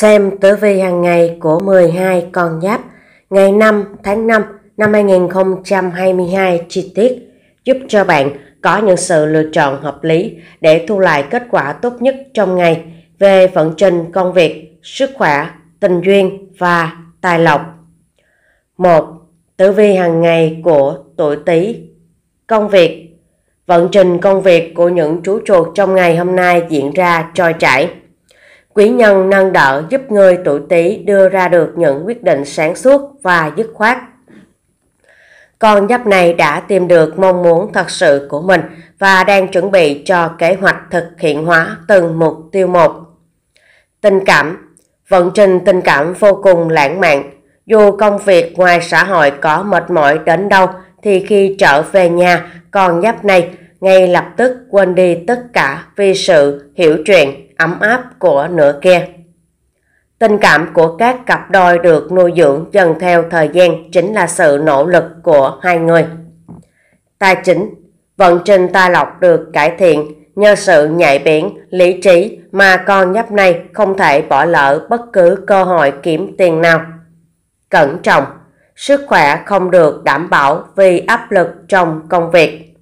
Xem tử vi hàng ngày của 12 con giáp ngày 5 tháng 5 năm 2022 chi tiết giúp cho bạn có những sự lựa chọn hợp lý để thu lại kết quả tốt nhất trong ngày về vận trình công việc, sức khỏe, tình duyên và tài lộc. 1. Tử vi hàng ngày của tuổi Tý. Công việc Vận trình công việc của những chú chuột trong ngày hôm nay diễn ra trôi chảy Quý nhân nâng đỡ giúp người tuổi Tý đưa ra được những quyết định sáng suốt và dứt khoát. Con giáp này đã tìm được mong muốn thật sự của mình và đang chuẩn bị cho kế hoạch thực hiện hóa từng mục tiêu một. Tình cảm Vận trình tình cảm vô cùng lãng mạn. Dù công việc ngoài xã hội có mệt mỏi đến đâu thì khi trở về nhà, con giáp này ngay lập tức quên đi tất cả vì sự hiểu chuyện ấm áp của nửa kia. Tình cảm của các cặp đôi được nuôi dưỡng dần theo thời gian chính là sự nỗ lực của hai người. Tài chính, vận trình tài lộc được cải thiện nhờ sự nhạy bén, lý trí mà con nhóc này không thể bỏ lỡ bất cứ cơ hội kiếm tiền nào. Cẩn trọng, sức khỏe không được đảm bảo vì áp lực trong công việc.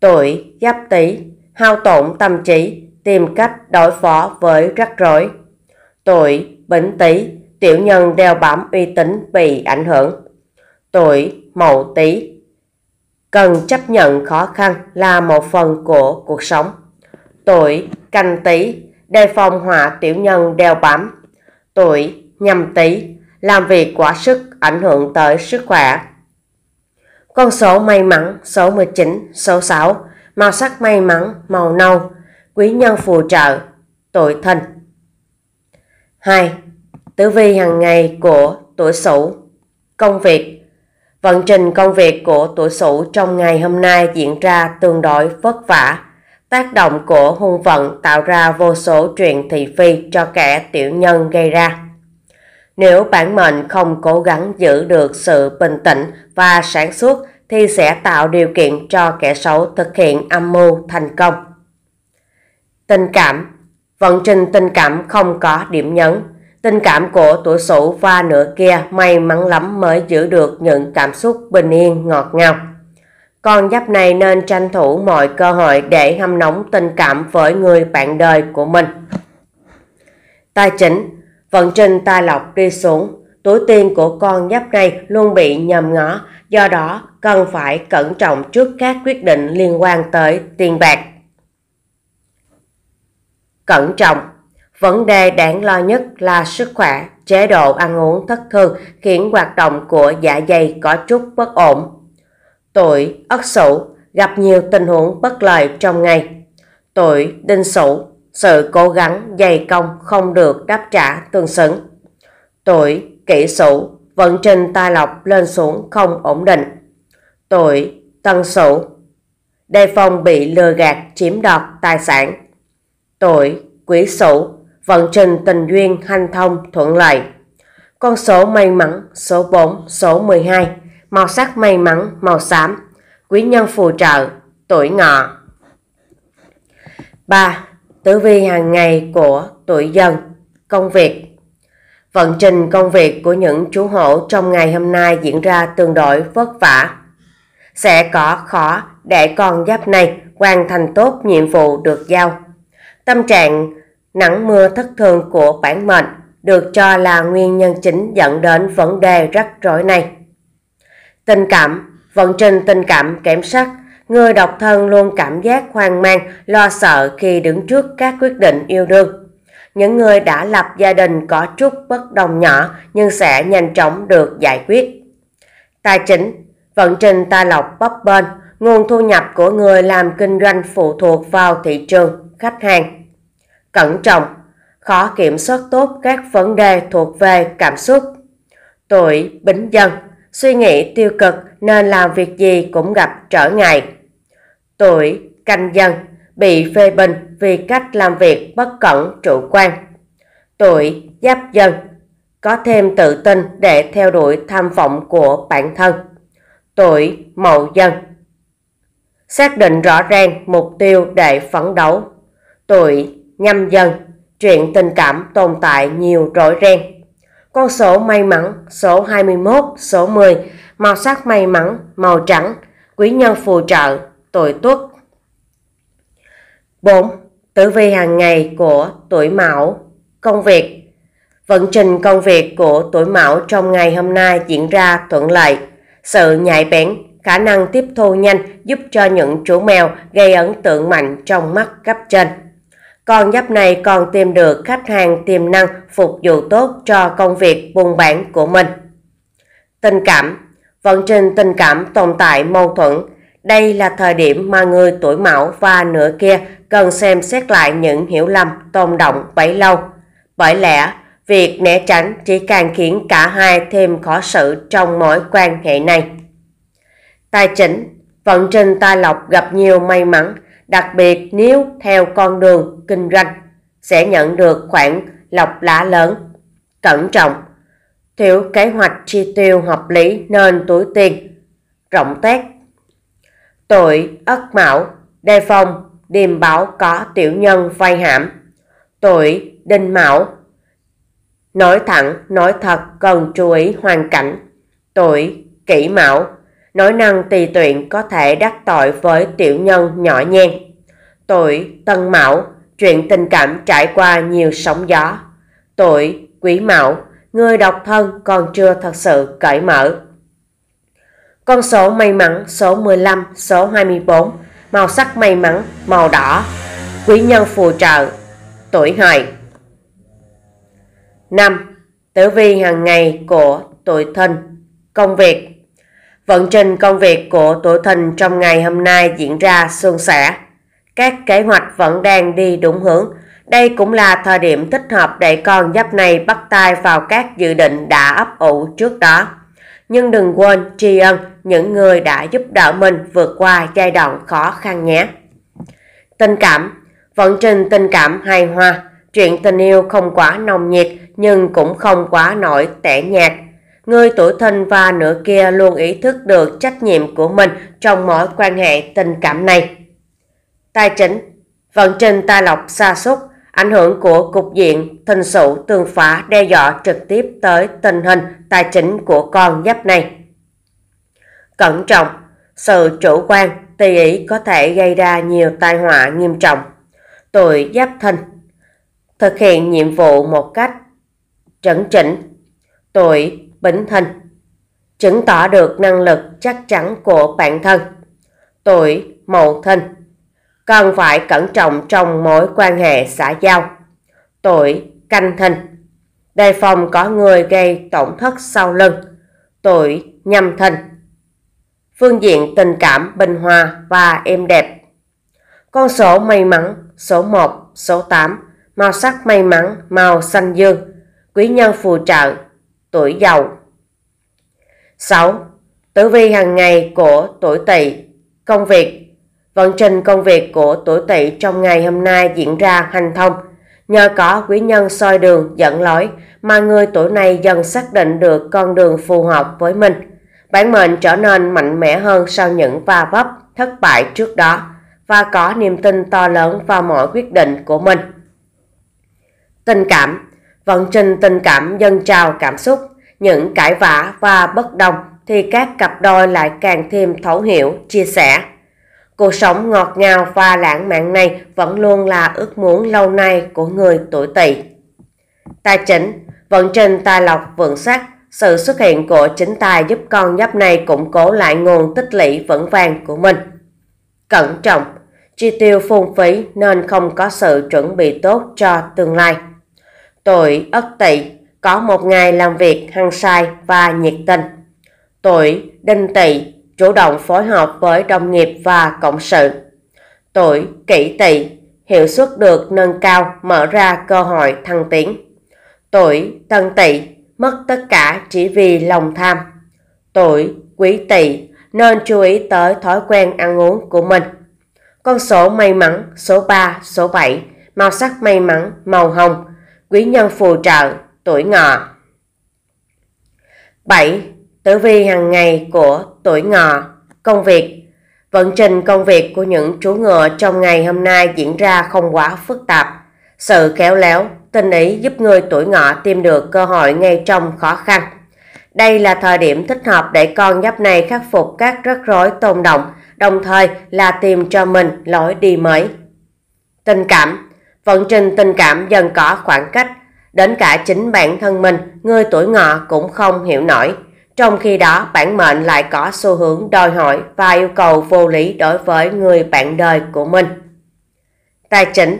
Tuổi, giáp tý, hao tổn tâm trí, tìm cách đối phó với rắc rối. Tuổi Bính Tý, tiểu nhân đeo bám uy tín bị ảnh hưởng. Tuổi Mậu Tý, cần chấp nhận khó khăn là một phần của cuộc sống. Tuổi Canh Tý, đề phòng họa tiểu nhân đeo bám. Tuổi Nhâm Tý, làm việc quá sức ảnh hưởng tới sức khỏe. Con số may mắn số 19, số 6, màu sắc may mắn màu nâu quý nhân phù trợ, tuổi thìn. 2. Tử vi hàng ngày của tuổi Sửu. Công việc Vận trình công việc của tuổi Sửu trong ngày hôm nay diễn ra tương đối vất vả. Tác động của hung vận tạo ra vô số chuyện thị phi cho kẻ tiểu nhân gây ra. Nếu bản mệnh không cố gắng giữ được sự bình tĩnh và sáng suốt thì sẽ tạo điều kiện cho kẻ xấu thực hiện âm mưu thành công. Tình cảm Vận trình tình cảm không có điểm nhấn. Tình cảm của tuổi sửu và nửa kia may mắn lắm mới giữ được những cảm xúc bình yên ngọt ngào. Con giáp này nên tranh thủ mọi cơ hội để hâm nóng tình cảm với người bạn đời của mình. Tài chính Vận trình tài lộc đi xuống, tuổi tiền của con giáp này luôn bị nhầm ngó, do đó cần phải cẩn trọng trước các quyết định liên quan tới tiền bạc cẩn trọng. Vấn đề đáng lo nhất là sức khỏe, chế độ ăn uống thất thường khiến hoạt động của dạ dày có chút bất ổn. Tuổi Ất Sửu gặp nhiều tình huống bất lợi trong ngày. Tuổi Đinh Sửu sự cố gắng dày công không được đáp trả tương xứng. Tuổi Kỷ Sửu vận trình tài lộc lên xuống không ổn định. Tuổi Tân Sửu đề phòng bị lừa gạt chiếm đoạt tài sản tuổi, quý sửu, vận trình tình duyên hanh thông thuận lợi. Con số may mắn số 4, số 12, màu sắc may mắn màu xám, quý nhân phù trợ, tuổi ngọ. 3. Tử vi hàng ngày của tuổi dần, công việc. Vận trình công việc của những chú hổ trong ngày hôm nay diễn ra tương đối vất vả. Sẽ có khó để con giáp này hoàn thành tốt nhiệm vụ được giao Tâm trạng nắng mưa thất thường của bản mệnh được cho là nguyên nhân chính dẫn đến vấn đề rắc rối này. Tình cảm, vận trình tình cảm kém sắc, người độc thân luôn cảm giác hoang mang, lo sợ khi đứng trước các quyết định yêu đương. Những người đã lập gia đình có chút bất đồng nhỏ nhưng sẽ nhanh chóng được giải quyết. Tài chính, vận trình tài lộc bấp bên nguồn thu nhập của người làm kinh doanh phụ thuộc vào thị trường khách hàng. Cẩn trọng, khó kiểm soát tốt các vấn đề thuộc về cảm xúc. Tuổi bính dân, suy nghĩ tiêu cực nên làm việc gì cũng gặp trở ngại. Tuổi canh dân, bị phê bình vì cách làm việc bất cẩn chủ quan. Tuổi giáp dân, có thêm tự tin để theo đuổi tham vọng của bản thân. Tuổi mậu dân, xác định rõ ràng mục tiêu để phấn đấu Tuổi nhâm dần, chuyện tình cảm tồn tại nhiều rỗi ren. Con số may mắn, số 21, số 10, màu sắc may mắn, màu trắng, quý nhân phù trợ, tuổi tuất. 4. Tử vi hàng ngày của tuổi mão, công việc. Vận trình công việc của tuổi mão trong ngày hôm nay diễn ra thuận lợi. Sự nhạy bén, khả năng tiếp thu nhanh giúp cho những chú mèo gây ấn tượng mạnh trong mắt cấp trên. Con giáp này còn tìm được khách hàng tiềm năng phục vụ tốt cho công việc buôn bán của mình. Tình cảm Vận trình tình cảm tồn tại mâu thuẫn. Đây là thời điểm mà người tuổi mão và nửa kia cần xem xét lại những hiểu lầm tồn động bấy lâu. Bởi lẽ, việc né tránh chỉ càng khiến cả hai thêm khó xử trong mối quan hệ này. Tài chính Vận trình tài lộc gặp nhiều may mắn đặc biệt nếu theo con đường kinh doanh, sẽ nhận được khoản lọc lã lớn. Cẩn trọng, thiếu kế hoạch chi tiêu hợp lý nên túi tiền, rộng tét. Tuổi Ất Mão, đề phòng, điềm báo có tiểu nhân vay hãm. Tuổi Đinh Mão, nói thẳng, nói thật cần chú ý hoàn cảnh. Tuổi Kỷ Mão, nói năng tùy tiện có thể đắc tội với tiểu nhân nhỏ nhen. Tuổi Tân Mão, chuyện tình cảm trải qua nhiều sóng gió. Tuổi Quý Mão, người độc thân còn chưa thật sự cởi mở. Con số may mắn số 15, số 24, màu sắc may mắn màu đỏ, quý nhân phù trợ, tuổi hợi. năm Tử vi hàng ngày của tuổi thìn, công việc Vận trình công việc của tuổi thìn trong ngày hôm nay diễn ra suôn sẻ. Các kế hoạch vẫn đang đi đúng hướng. Đây cũng là thời điểm thích hợp để con giáp này bắt tay vào các dự định đã ấp ủ trước đó. Nhưng đừng quên tri ân những người đã giúp đỡ mình vượt qua giai đoạn khó khăn nhé. Tình cảm Vận trình tình cảm hài hòa, chuyện tình yêu không quá nồng nhiệt nhưng cũng không quá nổi tẻ nhạt Người tuổi thân và nửa kia luôn ý thức được trách nhiệm của mình trong mối quan hệ tình cảm này. Tài chính Vận trình tài lộc xa xúc, ảnh hưởng của cục diện thình sự tương phá đe dọa trực tiếp tới tình hình tài chính của con giáp này. Cẩn trọng, sự chủ quan, tùy ý có thể gây ra nhiều tai họa nghiêm trọng. Tuổi giáp thìn thực hiện nhiệm vụ một cách trấn chỉnh. Tuổi Vĩnh Thịnh chứng tỏ được năng lực chắc chắn của bản thân. Tuổi Mậu Thìn cần phải cẩn trọng trong mối quan hệ xã giao. Tuổi Canh Thìn đề phòng có người gây tổn thất sau lưng. Tuổi Nhâm Thìn phương diện tình cảm bình hòa và êm đẹp. Con số may mắn số 1, số 8, màu sắc may mắn màu xanh dương, quý nhân phù trợ tuổi dậu. 6. Tử vi hàng ngày của tuổi tỵ Công việc Vận trình công việc của tuổi tỵ trong ngày hôm nay diễn ra hành thông. Nhờ có quý nhân soi đường dẫn lối mà người tuổi này dần xác định được con đường phù hợp với mình. Bản mệnh trở nên mạnh mẽ hơn sau những va vấp, thất bại trước đó và có niềm tin to lớn vào mọi quyết định của mình. Tình cảm Vận vâng, trình tình cảm dâng trào cảm xúc, những cãi vã và bất đồng thì các cặp đôi lại càng thêm thấu hiểu, chia sẻ. Cuộc sống ngọt ngào và lãng mạn này vẫn luôn là ước muốn lâu nay của người tuổi tỵ. Tài chính, vận vâng, trình tài lộc vượng sắc, sự xuất hiện của chính tài giúp con giáp này củng cố lại nguồn tích lũy vững vàng của mình. Cẩn trọng, chi tiêu phung phí nên không có sự chuẩn bị tốt cho tương lai. Tôi ất tỵ có một ngày làm việc hăng say và nhiệt tình. Tuổi đinh tỵ chủ động phối hợp với đồng nghiệp và cộng sự. Tuổi kỷ tỵ hiệu suất được nâng cao mở ra cơ hội thăng tiến. Tuổi tân tỵ mất tất cả chỉ vì lòng tham. Tuổi quý tỵ nên chú ý tới thói quen ăn uống của mình. Con số may mắn số 3, số 7, màu sắc may mắn màu hồng quý nhân phù trợ, tuổi ngọ. 7. Tử vi hàng ngày của tuổi ngọ, công việc. Vận trình công việc của những chú ngựa trong ngày hôm nay diễn ra không quá phức tạp. Sự khéo léo, tinh ý giúp người tuổi ngọ tìm được cơ hội ngay trong khó khăn. Đây là thời điểm thích hợp để con giáp này khắc phục các rắc rối tồn động, đồng thời là tìm cho mình lối đi mới. Tình cảm Vận trình tình cảm dần có khoảng cách, đến cả chính bản thân mình, người tuổi ngọ cũng không hiểu nổi. Trong khi đó, bản mệnh lại có xu hướng đòi hỏi và yêu cầu vô lý đối với người bạn đời của mình. Tài chính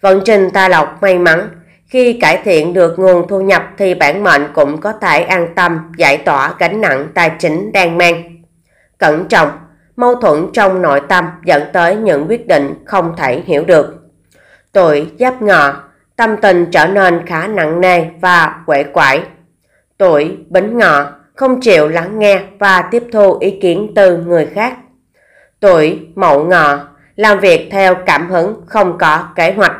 Vận trình tài lộc may mắn Khi cải thiện được nguồn thu nhập thì bản mệnh cũng có thể an tâm giải tỏa gánh nặng tài chính đang mang. Cẩn trọng Mâu thuẫn trong nội tâm dẫn tới những quyết định không thể hiểu được. Tuổi giáp ngọ, tâm tình trở nên khá nặng nề và quể quải. Tuổi bính ngọ, không chịu lắng nghe và tiếp thu ý kiến từ người khác. Tuổi mậu ngọ, làm việc theo cảm hứng không có kế hoạch.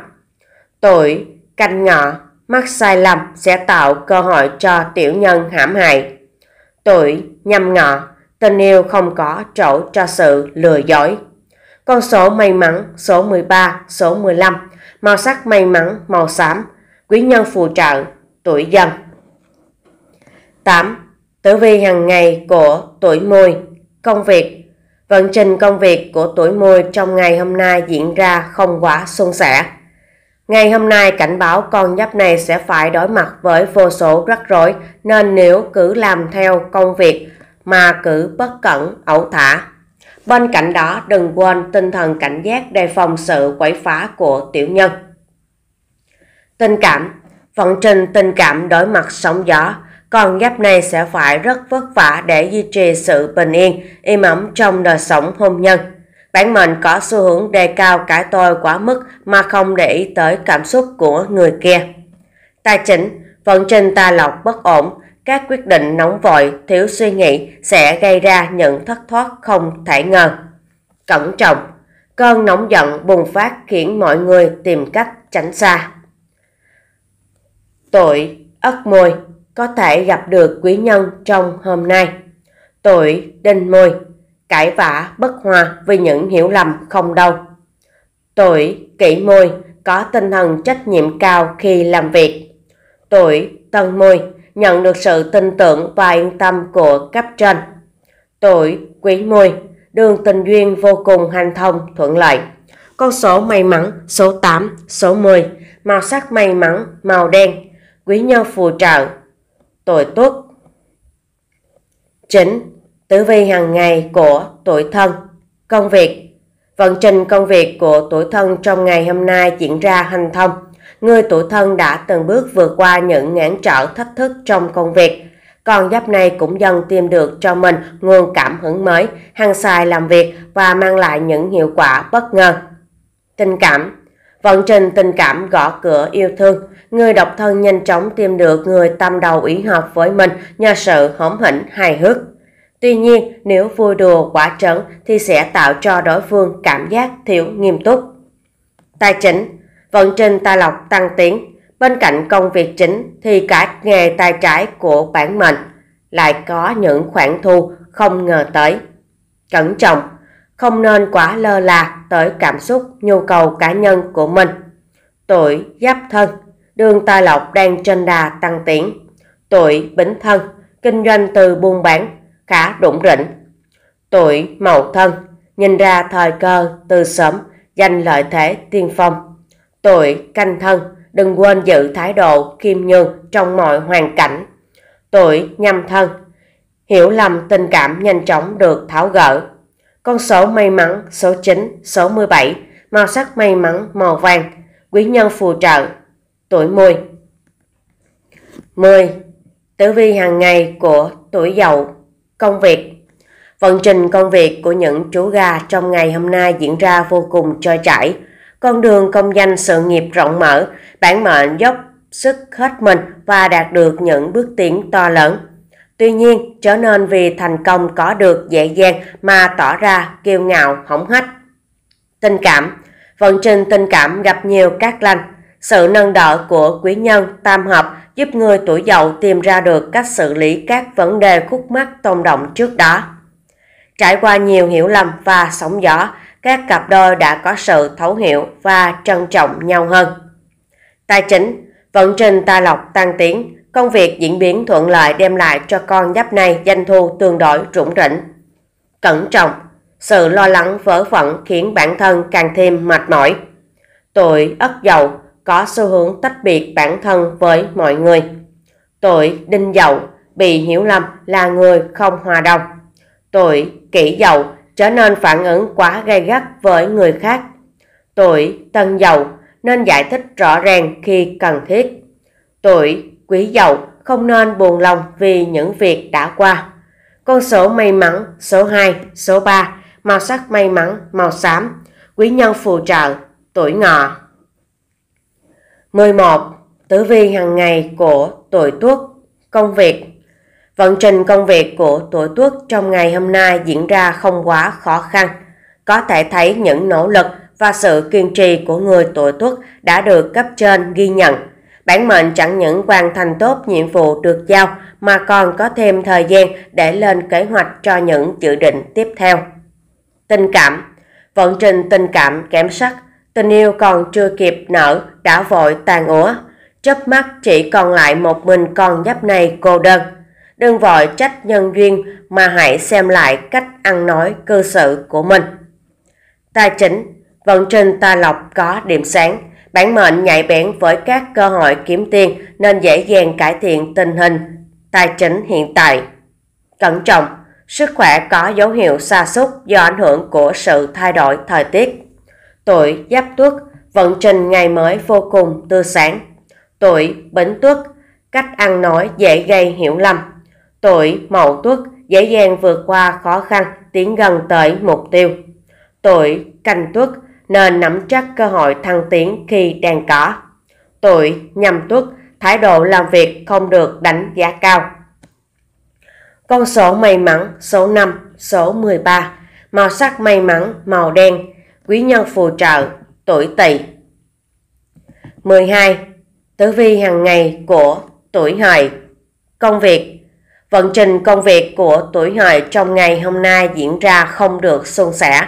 Tuổi canh ngọ, mắc sai lầm sẽ tạo cơ hội cho tiểu nhân hãm hại. Tuổi nhâm ngọ, tình yêu không có chỗ cho sự lừa dối. Con số may mắn số 13, số 15 màu sắc may mắn, màu xám, quý nhân phù trợ, tuổi dần. 8. Tử vi hàng ngày của tuổi mùi, công việc. Vận trình công việc của tuổi mùi trong ngày hôm nay diễn ra không quá suôn sẻ. Ngày hôm nay cảnh báo con giáp này sẽ phải đối mặt với vô số rắc rối nên nếu cứ làm theo công việc mà cứ bất cẩn ẩu thả Bên cạnh đó, đừng quên tinh thần cảnh giác đề phòng sự quấy phá của tiểu nhân. Tình cảm Vận trình tình cảm đối mặt sóng gió, con giáp này sẽ phải rất vất vả để duy trì sự bình yên, im ấm trong đời sống hôn nhân. Bản mệnh có xu hướng đề cao cái tôi quá mức mà không để ý tới cảm xúc của người kia. Tài chính, vận trình tài lộc bất ổn, các quyết định nóng vội, thiếu suy nghĩ sẽ gây ra những thất thoát không thể ngờ. Cẩn trọng, cơn nóng giận bùng phát khiến mọi người tìm cách tránh xa. Tội ất mùi có thể gặp được quý nhân trong hôm nay. Tội đinh mùi cãi vã bất hòa vì những hiểu lầm không đâu. Tuổi kỷ mùi có tinh thần trách nhiệm cao khi làm việc. Tuổi tân mùi nhận được sự tin tưởng và yên tâm của cấp trên. Tuổi quý mùi, đường tình duyên vô cùng hành thông thuận lợi. Con số may mắn số 8, số 10, màu sắc may mắn màu đen, quý nhân phù trợ. Tuổi tuất. Chính tử vi hàng ngày của tuổi thân, công việc. Vận trình công việc của tuổi thân trong ngày hôm nay diễn ra hành thông người tuổi thân đã từng bước vượt qua những ngãn trở thách thức trong công việc. Con giáp này cũng dần tìm được cho mình nguồn cảm hứng mới, hăng sai làm việc và mang lại những hiệu quả bất ngờ. Tình cảm Vận trình tình cảm gõ cửa yêu thương, người độc thân nhanh chóng tìm được người tâm đầu ý hợp với mình nhờ sự hóm hỉnh hài hước. Tuy nhiên, nếu vui đùa quá trấn thì sẽ tạo cho đối phương cảm giác thiếu nghiêm túc. Tài chính Vận trình tài lộc tăng tiến, bên cạnh công việc chính thì cả nghề tay trái của bản mệnh lại có những khoản thu không ngờ tới. Cẩn trọng, không nên quá lơ là tới cảm xúc, nhu cầu cá nhân của mình. Tuổi giáp thân, đường tài lộc đang trên đà tăng tiến. Tuổi bính thân, kinh doanh từ buôn bán khá rủng rỉnh. Tuổi mậu thân, nhìn ra thời cơ từ sớm, giành lợi thế tiên phong Tuổi canh thân, đừng quên giữ thái độ khiêm nhường trong mọi hoàn cảnh. Tuổi nhâm thân, hiểu lầm tình cảm nhanh chóng được tháo gỡ. Con số may mắn số 9, số 17, màu sắc may mắn màu vàng, quý nhân phù trợ. Tuổi 10 10. Tử vi hàng ngày của tuổi dậu, công việc Vận trình công việc của những chú gà trong ngày hôm nay diễn ra vô cùng trôi chảy, con đường công danh sự nghiệp rộng mở, bản mệnh dốc sức hết mình và đạt được những bước tiến to lớn. Tuy nhiên, trở nên vì thành công có được dễ dàng mà tỏ ra kiêu ngạo, hỏng hách. Tình cảm Vận trình tình cảm gặp nhiều các lành. Sự nâng đỡ của quý nhân tam hợp giúp người tuổi dậu tìm ra được cách xử lý các vấn đề khúc mắc tồn động trước đó. Trải qua nhiều hiểu lầm và sóng gió, các cặp đôi đã có sự thấu hiểu và trân trọng nhau hơn. Tài chính, vận trình tài lộc tăng tiến, công việc diễn biến thuận lợi đem lại cho con giáp này doanh thu tương đối rủng rỉnh. Cẩn trọng, sự lo lắng vỡ vẩn khiến bản thân càng thêm mệt mỏi. Tuổi ất dậu có xu hướng tách biệt bản thân với mọi người. Tuổi đinh dậu bị hiểu lầm là người không hòa đồng. Tuổi kỷ dậu trở nên phản ứng quá gay gắt với người khác. Tuổi tân dậu nên giải thích rõ ràng khi cần thiết. Tuổi quý dậu không nên buồn lòng vì những việc đã qua. Con số may mắn số 2, số 3, màu sắc may mắn màu xám, quý nhân phù trợ, tuổi ngọ. 11. Tử vi hàng ngày của tuổi tuất, công việc Vận trình công việc của tuổi tuất trong ngày hôm nay diễn ra không quá khó khăn. Có thể thấy những nỗ lực và sự kiên trì của người tuổi tuất đã được cấp trên ghi nhận. Bản mệnh chẳng những hoàn thành tốt nhiệm vụ được giao mà còn có thêm thời gian để lên kế hoạch cho những dự định tiếp theo. Tình cảm Vận trình tình cảm kém sắc, tình yêu còn chưa kịp nở đã vội tàn úa. Chớp mắt chỉ còn lại một mình con giáp này cô đơn Đừng vội trách nhân duyên mà hãy xem lại cách ăn nói cơ sở của mình. Tài chính, vận trình tài lộc có điểm sáng. Bản mệnh nhạy bén với các cơ hội kiếm tiền nên dễ dàng cải thiện tình hình tài chính hiện tại. Cẩn trọng, sức khỏe có dấu hiệu sa sút do ảnh hưởng của sự thay đổi thời tiết. Tuổi Giáp Tuất, vận trình ngày mới vô cùng tươi sáng. Tuổi Bính Tuất, cách ăn nói dễ gây hiểu lầm. Tuổi Mậu Tuất dễ dàng vượt qua khó khăn, tiến gần tới mục tiêu. Tuổi Canh Tuất nên nắm chắc cơ hội thăng tiến khi đang có. Tuổi Nhâm Tuất thái độ làm việc không được đánh giá cao. Con số may mắn số 5, số 13, màu sắc may mắn màu đen, quý nhân phù trợ, tuổi Tỵ. 12. Tử vi hàng ngày của tuổi Hợi. Công việc Vận trình công việc của tuổi hợi trong ngày hôm nay diễn ra không được suôn sẻ.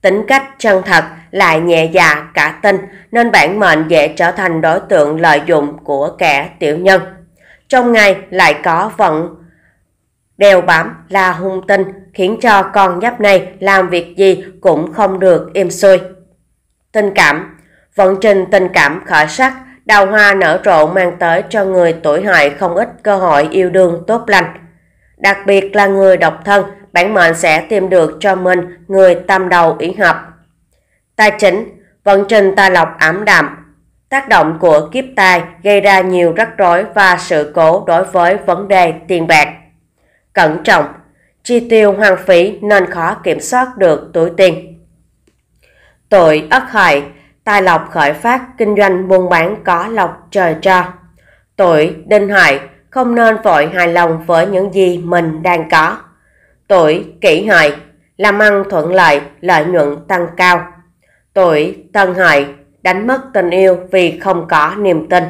Tính cách chân thật lại nhẹ dạ cả tin nên bản mệnh dễ trở thành đối tượng lợi dụng của kẻ tiểu nhân. Trong ngày lại có vận đeo bám là hung tinh khiến cho con giáp này làm việc gì cũng không được êm xuôi. Tình cảm Vận trình tình cảm khởi sắc, đào hoa nở rộ mang tới cho người tuổi hợi không ít cơ hội yêu đương tốt lành. Đặc biệt là người độc thân, bản mệnh sẽ tìm được cho mình người tâm đầu ý hợp. Tài chính, vận trình tài lộc ảm đạm. Tác động của kiếp tài gây ra nhiều rắc rối và sự cố đối với vấn đề tiền bạc. Cẩn trọng, chi tiêu hoang phí nên khó kiểm soát được túi tiền. Tuổi Ất Hợi, tài lộc khởi phát, kinh doanh buôn bán có lộc trời cho. Tuổi Đinh Hợi, không nên vội hài lòng với những gì mình đang có. Tuổi kỷ hợi, làm ăn thuận lợi, lợi nhuận tăng cao. Tuổi tân hợi, đánh mất tình yêu vì không có niềm tin.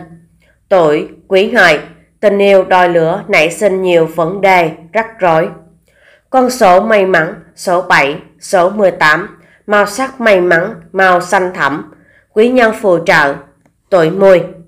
Tuổi quý hợi, tình yêu đòi lửa nảy sinh nhiều vấn đề, rắc rối. Con số may mắn, số 7, số 18, màu sắc may mắn, màu xanh thẳm, quý nhân phù trợ, tuổi 10.